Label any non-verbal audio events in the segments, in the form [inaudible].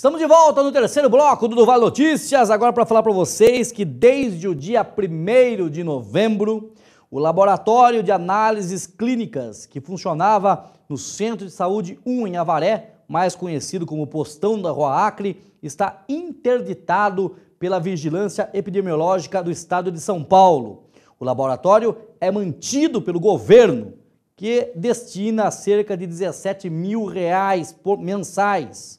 Estamos de volta no terceiro bloco do Duval Notícias, agora para falar para vocês que desde o dia 1 de novembro, o Laboratório de Análises Clínicas, que funcionava no Centro de Saúde 1 em Avaré, mais conhecido como Postão da Rua Acre, está interditado pela Vigilância Epidemiológica do Estado de São Paulo. O laboratório é mantido pelo governo, que destina cerca de 17 mil reais mensais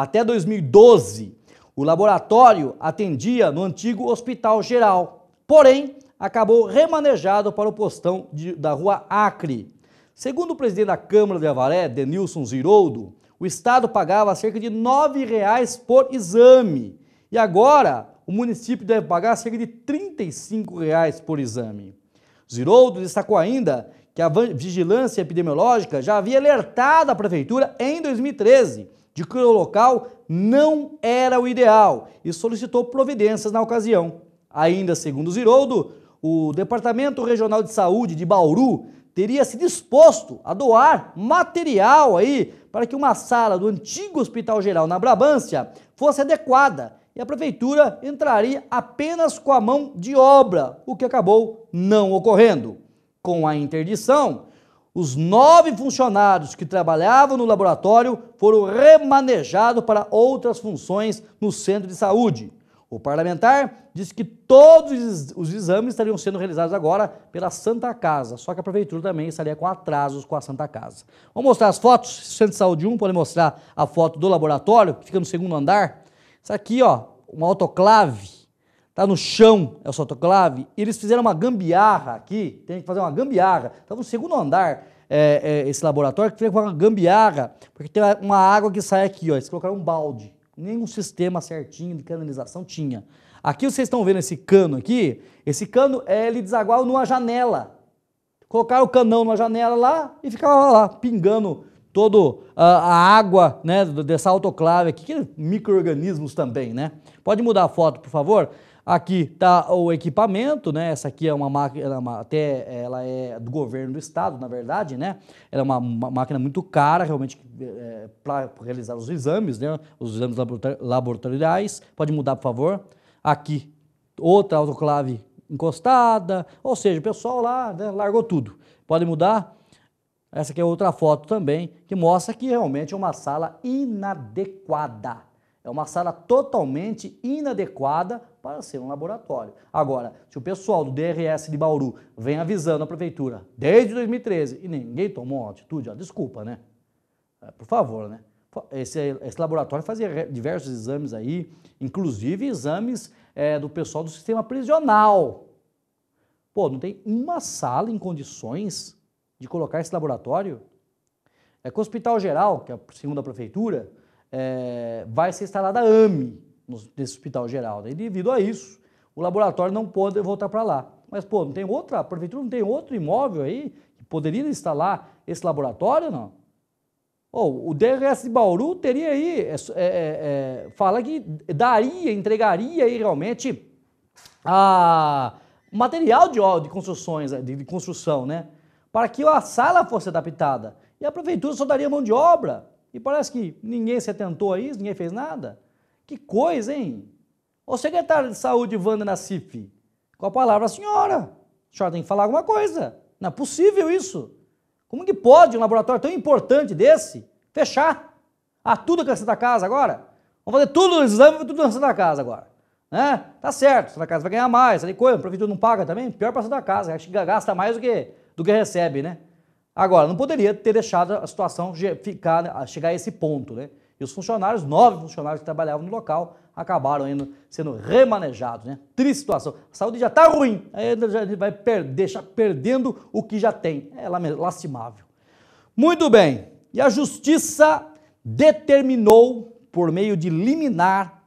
até 2012, o laboratório atendia no antigo Hospital Geral, porém acabou remanejado para o postão de, da Rua Acre. Segundo o presidente da Câmara de Avaré, Denilson Ziroldo, o Estado pagava cerca de R$ 9,00 por exame e agora o município deve pagar cerca de R$ 35,00 por exame. Ziroldo destacou ainda que a vigilância epidemiológica já havia alertado a prefeitura em 2013 de que o local não era o ideal e solicitou providências na ocasião. Ainda segundo Ziroldo, o Departamento Regional de Saúde de Bauru teria se disposto a doar material aí para que uma sala do antigo Hospital Geral na Brabância fosse adequada e a prefeitura entraria apenas com a mão de obra, o que acabou não ocorrendo. Com a interdição, os nove funcionários que trabalhavam no laboratório foram remanejados para outras funções no centro de saúde. O parlamentar disse que todos os exames estariam sendo realizados agora pela Santa Casa, só que a prefeitura também estaria com atrasos com a Santa Casa. Vou mostrar as fotos, Centro de Saúde 1, pode mostrar a foto do laboratório, que fica no segundo andar. Isso aqui, ó, uma autoclave tá no chão, é o sotoclave, e eles fizeram uma gambiarra aqui, tem que fazer uma gambiarra. Estava no segundo andar é, é, esse laboratório, que fez uma gambiarra, porque tem uma água que sai aqui, ó, eles colocaram um balde. Nenhum sistema certinho de canalização tinha. Aqui vocês estão vendo esse cano aqui, esse cano, é, ele desaguar numa janela. Colocaram o canão numa janela lá e ficava lá, pingando toda a água né, dessa autoclave aqui, que é micro-organismos também, né? Pode mudar a foto, por favor? Aqui está o equipamento, né? Essa aqui é uma máquina, é até é, ela é do governo do estado, na verdade, né? Ela é uma, uma máquina muito cara, realmente, é, para realizar os exames, né? Os exames laboratoriais. Pode mudar, por favor. Aqui, outra autoclave encostada. Ou seja, o pessoal lá né, largou tudo. Pode mudar. Essa aqui é outra foto também, que mostra que realmente é uma sala inadequada é uma sala totalmente inadequada para ser um laboratório. Agora, se o pessoal do DRS de Bauru vem avisando a prefeitura desde 2013 e ninguém tomou uma atitude, ó, desculpa, né? É, por favor, né? Esse, esse laboratório fazia diversos exames aí, inclusive exames é, do pessoal do sistema prisional. Pô, não tem uma sala em condições de colocar esse laboratório? É que o Hospital Geral, que é a segunda prefeitura, é, vai ser instalada a AMI nesse hospital geral. Né? E devido a isso, o laboratório não pode voltar para lá. Mas, pô, não tem outra, a prefeitura não tem outro imóvel aí que poderia instalar esse laboratório, não? Oh, o DRS de Bauru teria aí, é, é, é, é, fala que daria, entregaria aí realmente a, material de, de construções, de, de construção, né? Para que a sala fosse adaptada. E a prefeitura só daria mão de obra. E parece que ninguém se atentou a isso, ninguém fez nada. Que coisa, hein? O secretário de saúde, Wanda Nassif, com a palavra, senhora, a senhora tem que falar alguma coisa. Não é possível isso. Como que pode um laboratório tão importante desse fechar? Ah, tudo que é da casa agora? Vamos fazer tudo no exame, tudo na Santa Casa agora. Né? Tá certo, Santa Casa vai ganhar mais, ali coisa, o prefeito não paga também, pior para Santa Casa, acho que gasta mais do que, do que recebe, né? Agora, não poderia ter deixado a situação ficar, chegar a esse ponto, né? E os funcionários, nove funcionários que trabalhavam no local, acabaram sendo remanejados, né? Triste situação. A saúde já está ruim, aí já vai deixar perdendo o que já tem. É lastimável. Muito bem. E a justiça determinou, por meio de liminar,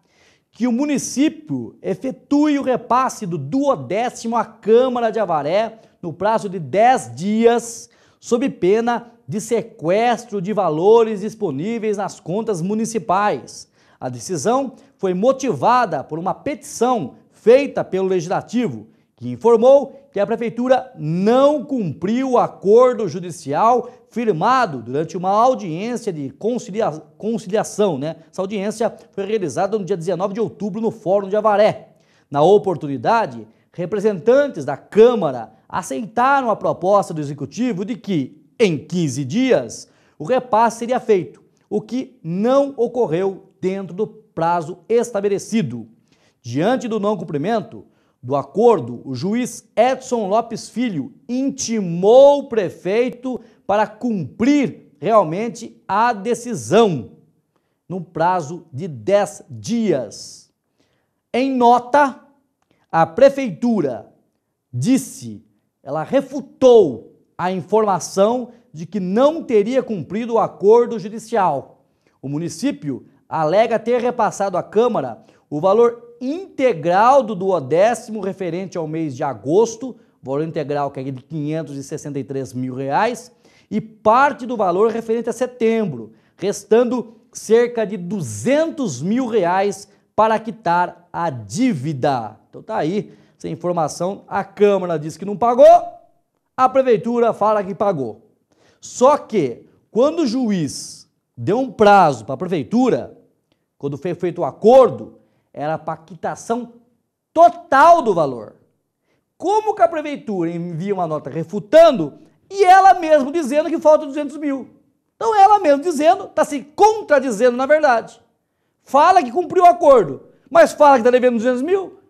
que o município efetue o repasse do duodécimo à Câmara de Avaré no prazo de 10 dias sob pena de sequestro de valores disponíveis nas contas municipais. A decisão foi motivada por uma petição feita pelo Legislativo, que informou que a Prefeitura não cumpriu o acordo judicial firmado durante uma audiência de concilia conciliação. Né? Essa audiência foi realizada no dia 19 de outubro no Fórum de Avaré. Na oportunidade, representantes da Câmara aceitaram a proposta do executivo de que, em 15 dias, o repasse seria feito, o que não ocorreu dentro do prazo estabelecido. Diante do não cumprimento do acordo, o juiz Edson Lopes Filho intimou o prefeito para cumprir realmente a decisão num prazo de 10 dias. Em nota, a prefeitura disse ela refutou a informação de que não teria cumprido o acordo judicial. O município alega ter repassado à Câmara o valor integral do duodécimo referente ao mês de agosto, valor integral que é de R$ 563 mil, reais, e parte do valor referente a setembro, restando cerca de 200 mil reais para quitar a dívida. Então tá aí sem informação, a Câmara diz que não pagou, a Prefeitura fala que pagou. Só que, quando o juiz deu um prazo para a Prefeitura, quando foi feito o acordo, era para quitação total do valor. Como que a Prefeitura envia uma nota refutando e ela mesma dizendo que falta 200 mil? Então, ela mesma dizendo, está se contradizendo na verdade. Fala que cumpriu o acordo, mas fala que está devendo 200 mil,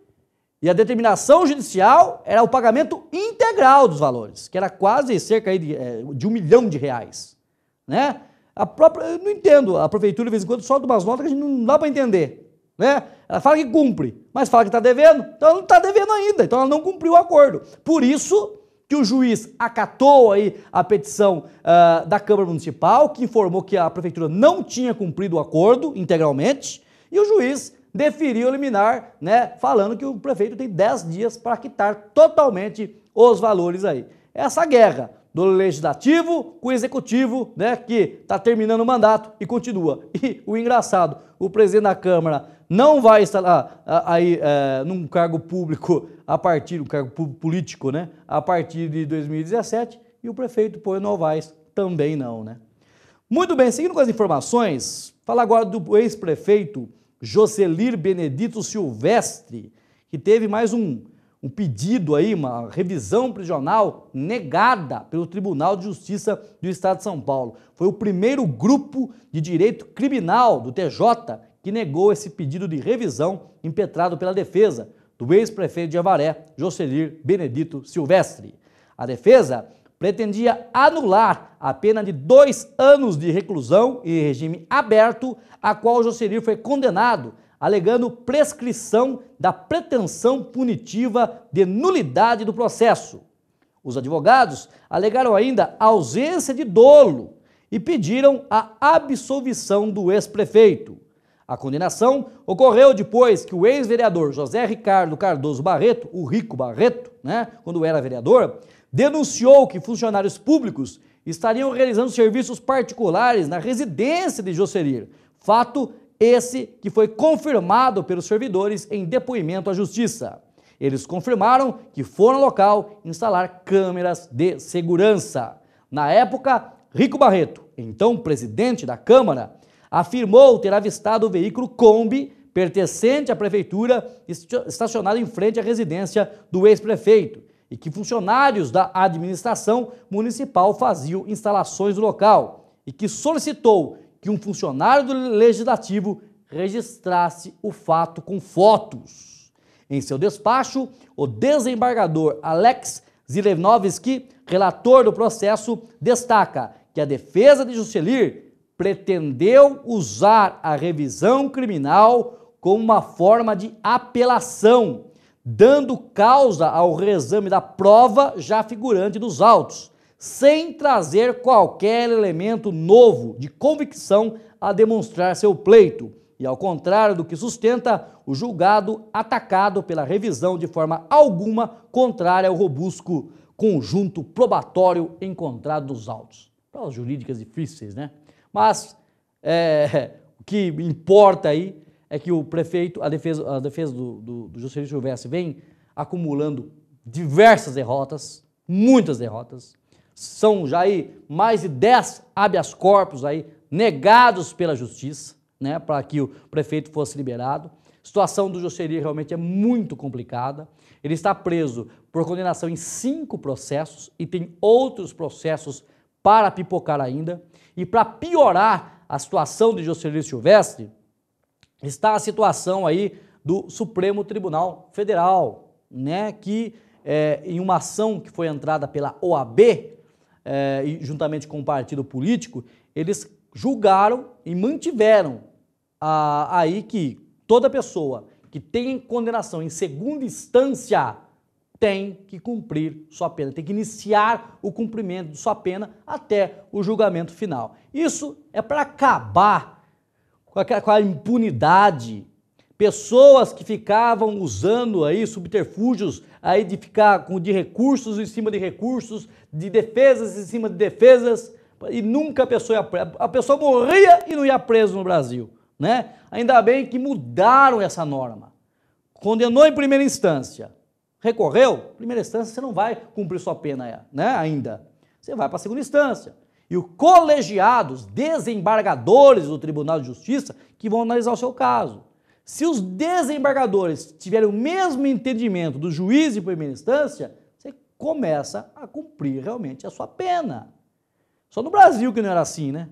e a determinação judicial era o pagamento integral dos valores, que era quase cerca de, eh, de um milhão de reais. Né? A própria, eu não entendo, a prefeitura de vez em quando solta umas notas que a gente não dá para entender. Né? Ela fala que cumpre, mas fala que está devendo, então ela não está devendo ainda, então ela não cumpriu o acordo. Por isso que o juiz acatou aí a petição uh, da Câmara Municipal, que informou que a prefeitura não tinha cumprido o acordo integralmente, e o juiz deferiu liminar, né, falando que o prefeito tem 10 dias para quitar totalmente os valores aí. Essa guerra do legislativo com o executivo, né, que está terminando o mandato e continua. [laughs] E o engraçado, o presidente da Câmara não vai estar aí é, num cargo público a partir, um cargo político, né, a partir de 2017 e o prefeito Pô Novaes também não, né. Muito bem, seguindo com as informações, fala agora do ex-prefeito Joselir Benedito Silvestre, que teve mais um, um pedido aí, uma revisão prisional negada pelo Tribunal de Justiça do Estado de São Paulo. Foi o primeiro grupo de direito criminal do TJ que negou esse pedido de revisão impetrado pela defesa do ex-prefeito de Avaré, Joselir Benedito Silvestre. A defesa pretendia anular a pena de dois anos de reclusão em regime aberto, a qual Jocelir foi condenado, alegando prescrição da pretensão punitiva de nulidade do processo. Os advogados alegaram ainda ausência de dolo e pediram a absolvição do ex-prefeito. A condenação ocorreu depois que o ex-vereador José Ricardo Cardoso Barreto, o Rico Barreto, né, quando era vereador, denunciou que funcionários públicos estariam realizando serviços particulares na residência de Jocerir, fato esse que foi confirmado pelos servidores em depoimento à justiça. Eles confirmaram que foram ao local instalar câmeras de segurança. Na época, Rico Barreto, então presidente da Câmara, afirmou ter avistado o veículo Kombi pertencente à prefeitura estacionado em frente à residência do ex-prefeito e que funcionários da administração municipal faziam instalações no local e que solicitou que um funcionário do legislativo registrasse o fato com fotos. Em seu despacho, o desembargador Alex Zilevnovski, relator do processo, destaca que a defesa de Juscelir pretendeu usar a revisão criminal como uma forma de apelação dando causa ao reexame da prova já figurante dos autos, sem trazer qualquer elemento novo de convicção a demonstrar seu pleito. E ao contrário do que sustenta, o julgado atacado pela revisão de forma alguma contrária ao robusto conjunto probatório encontrado dos autos. Provas jurídicas difíceis, né? Mas é, [laughs] o que importa aí é que o prefeito, a defesa, a defesa do, do, do Juscelino Silvestre vem acumulando diversas derrotas, muitas derrotas. São já aí mais de 10 habeas corpus aí negados pela justiça, né, para que o prefeito fosse liberado. A situação do Joceri realmente é muito complicada. Ele está preso por condenação em cinco processos e tem outros processos para pipocar ainda. E para piorar a situação de Joceri Silvestre, está a situação aí do Supremo Tribunal Federal, né, que é, em uma ação que foi entrada pela OAB, é, juntamente com o um partido político, eles julgaram e mantiveram a, aí que toda pessoa que tem condenação em segunda instância tem que cumprir sua pena, tem que iniciar o cumprimento de sua pena até o julgamento final. Isso é para acabar com a, com a impunidade. Pessoas que ficavam usando aí subterfúgios aí de ficar com de recursos em cima de recursos, de defesas em cima de defesas, e nunca a pessoa ia A pessoa morria e não ia preso no Brasil, né? Ainda bem que mudaram essa norma. Condenou em primeira instância, recorreu, primeira instância você não vai cumprir sua pena né? ainda. Você vai para a segunda instância e o colegiado, os desembargadores do Tribunal de Justiça, que vão analisar o seu caso. Se os desembargadores tiverem o mesmo entendimento do juiz de primeira instância, você começa a cumprir realmente a sua pena. Só no Brasil que não era assim, né?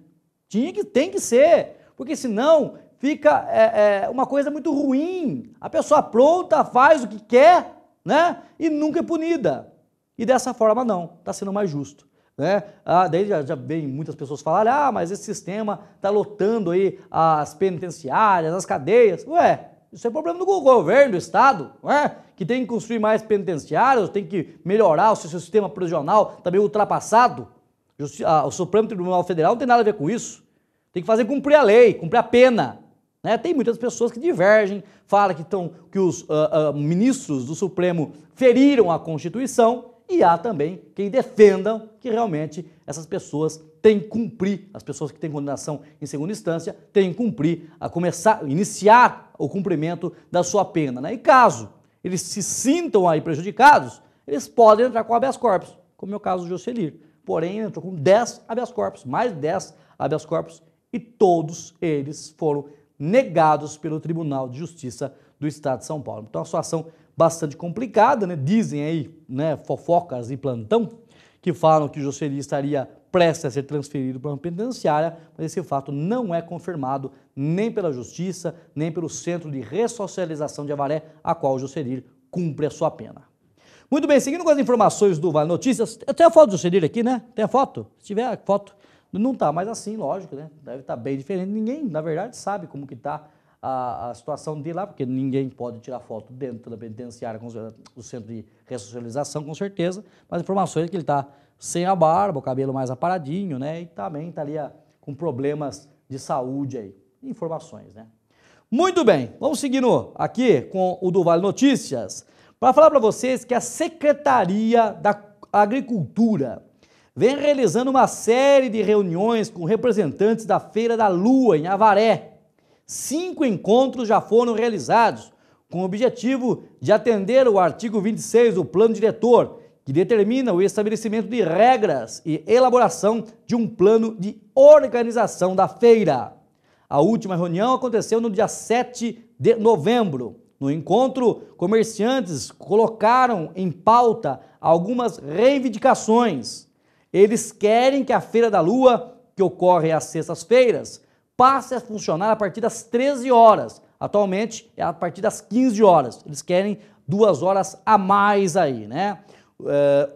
Tinha que, tem que ser, porque senão fica é, é, uma coisa muito ruim. A pessoa pronta faz o que quer, né? E nunca é punida. E dessa forma não, está sendo mais justo. Né? Ah, daí já, já vem muitas pessoas falarem, ah, mas esse sistema está lotando aí as penitenciárias, as cadeias. Ué, isso é problema do governo, do Estado, é? que tem que construir mais penitenciários, tem que melhorar o seu sistema prisional, também ultrapassado. Ah, o Supremo Tribunal Federal não tem nada a ver com isso. Tem que fazer cumprir a lei, cumprir a pena. Né? Tem muitas pessoas que divergem, falam que, tão, que os uh, uh, ministros do Supremo feriram a Constituição, e há também quem defenda que realmente essas pessoas têm que cumprir, as pessoas que têm condenação em segunda instância, têm que cumprir, a começar, iniciar o cumprimento da sua pena. Né? E caso eles se sintam aí prejudicados, eles podem entrar com habeas corpus, como é o caso do Jocelir. Porém, entrou com 10 habeas corpus, mais 10 habeas corpus, e todos eles foram negados pelo Tribunal de Justiça do Estado de São Paulo. Então, a sua ação bastante complicada, né? Dizem aí, né, fofocas e plantão, que falam que Jocely estaria prestes a ser transferido para uma penitenciária, mas esse fato não é confirmado nem pela Justiça, nem pelo Centro de Ressocialização de Avaré, a qual Jocelir cumpre a sua pena. Muito bem, seguindo com as informações do Vale Notícias, tem a foto do Jocelir aqui, né? Tem a foto? Se tiver a foto, não está mais assim, lógico, né? Deve estar tá bem diferente, ninguém, na verdade, sabe como que está a, a, situação de lá, porque ninguém pode tirar foto dentro da penitenciária, do eh, centro de ressocialização, com certeza, mas informações é que ele está sem a barba, o cabelo mais aparadinho, né? E também está ali a, ah, com problemas de saúde aí. Informações, né? Muito bem, vamos seguindo aqui com o do Vale Notícias para falar para vocês que a Secretaria da Agricultura vem realizando uma série de reuniões com representantes da Feira da Lua em Avaré, cinco encontros já foram realizados, com o objetivo de atender o artigo 26 do Plano Diretor, que determina o estabelecimento de regras e elaboração de um plano de organização da feira. A última reunião aconteceu no dia 7 de novembro. No encontro, comerciantes colocaram em pauta algumas reivindicações. Eles querem que a Feira da Lua, que ocorre às sextas-feiras, passe a funcionar a partir das 13 horas. Atualmente é a partir das 15 horas. Eles querem duas horas a mais aí, né? Uh,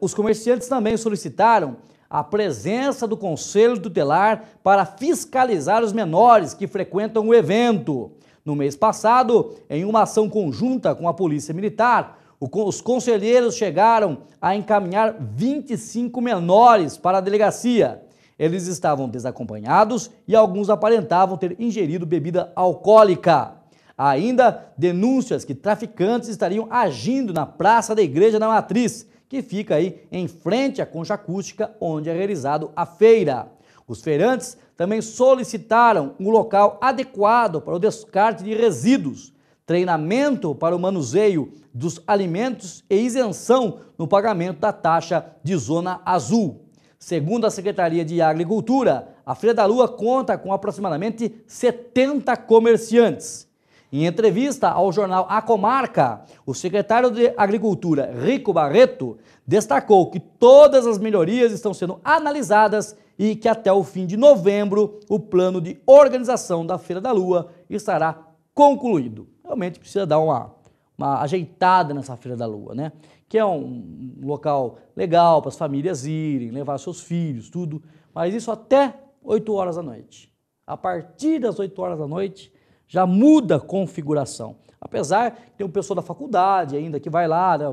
os comerciantes também solicitaram a presença do conselho tutelar para fiscalizar os menores que frequentam o evento. No mês passado, em uma ação conjunta com a Polícia Militar, os conselheiros chegaram a encaminhar 25 menores para a delegacia. Eles estavam desacompanhados e alguns aparentavam ter ingerido bebida alcoólica. Há ainda denúncias que traficantes estariam agindo na praça da igreja da Matriz, que fica aí em frente à concha acústica onde é realizado a feira. Os feirantes também solicitaram um local adequado para o descarte de resíduos, treinamento para o manuseio dos alimentos e isenção no pagamento da taxa de zona azul. Segundo a Secretaria de Agricultura, a Feira da Lua conta com aproximadamente 70 comerciantes. Em entrevista ao jornal A Comarca, o secretário de Agricultura, Rico Barreto, destacou que todas as melhorias estão sendo analisadas e que até o fim de novembro o plano de organização da Feira da Lua estará concluído. Realmente precisa dar uma uma ajeitada nessa Feira da Lua, né? Que é um local legal para as famílias irem, levar seus filhos, tudo. Mas isso até 8 horas da noite. A partir das 8 horas da noite já muda a configuração. Apesar de ter um pessoal da faculdade ainda que vai lá, né,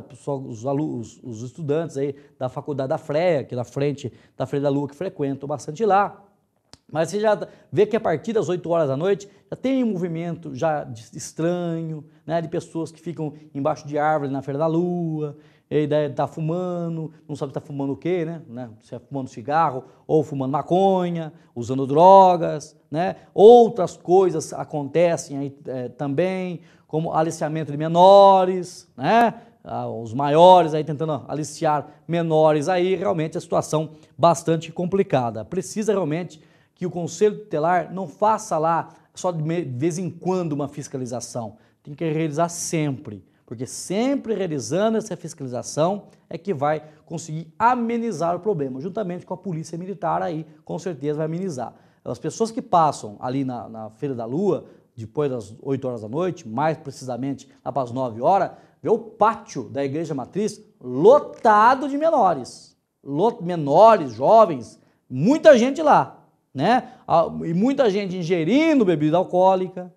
os, alunos, os estudantes aí da faculdade da FREA, que é da frente da feira da Lua, que frequentam bastante lá. Mas você já vê que a partir das 8 horas da noite já tem um movimento já estranho, né, de pessoas que ficam embaixo de árvores na Feira da Lua, e daí tá fumando, não sabe se tá fumando o quê, né, né? Se é fumando cigarro ou fumando maconha, usando drogas, né? Outras coisas acontecem aí é, também, como aliciamento de menores, né? os maiores aí tentando aliciar menores aí, realmente a é situação bastante complicada. Precisa realmente que o Conselho Tutelar não faça lá só de vez em quando uma fiscalização, tem que realizar sempre, porque sempre realizando essa fiscalização é que vai conseguir amenizar o problema, juntamente com a polícia militar aí, com certeza vai amenizar. As pessoas que passam ali na, na Feira da Lua, depois das 8 horas da noite, mais precisamente lá para as 9 horas, vê o pátio da Igreja Matriz lotado de menores, lot menores, jovens, muita gente lá né? E muita gente ingerindo bebida alcoólica,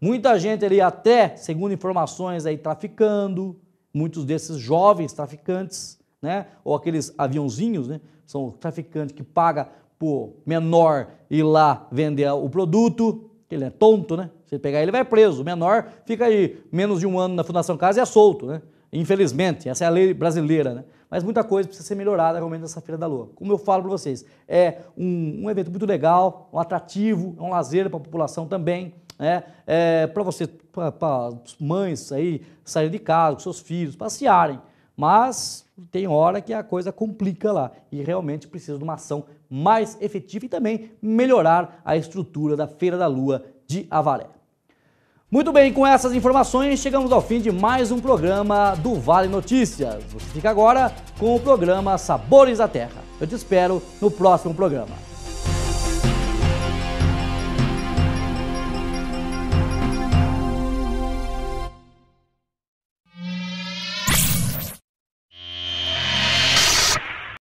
muita gente ali até, segundo informações aí, traficando, muitos desses jovens traficantes, né? Ou aqueles aviãozinhos, né? São traficantes que paga por menor ir lá vender o produto, ele é tonto, né? Se pegar ele vai preso, o menor fica aí menos de um ano na Fundação Casa e é solto, né? Infelizmente, essa é a lei brasileira, né? mas muita coisa precisa ser melhorada realmente nessa Feira da Lua. Como eu falo para vocês, é um, um, evento muito legal, um atrativo, é um lazer para a população também, né? É, para você, para mães aí saírem de casa com seus filhos, passearem. Mas tem hora que a coisa complica lá e realmente precisa de uma ação mais efetiva e também melhorar a estrutura da Feira da Lua de Avaré. Muito bem, com essas informações chegamos ao fim de mais um programa do Vale Notícias. Você fica agora com o programa Sabores da Terra. Eu te espero no próximo programa.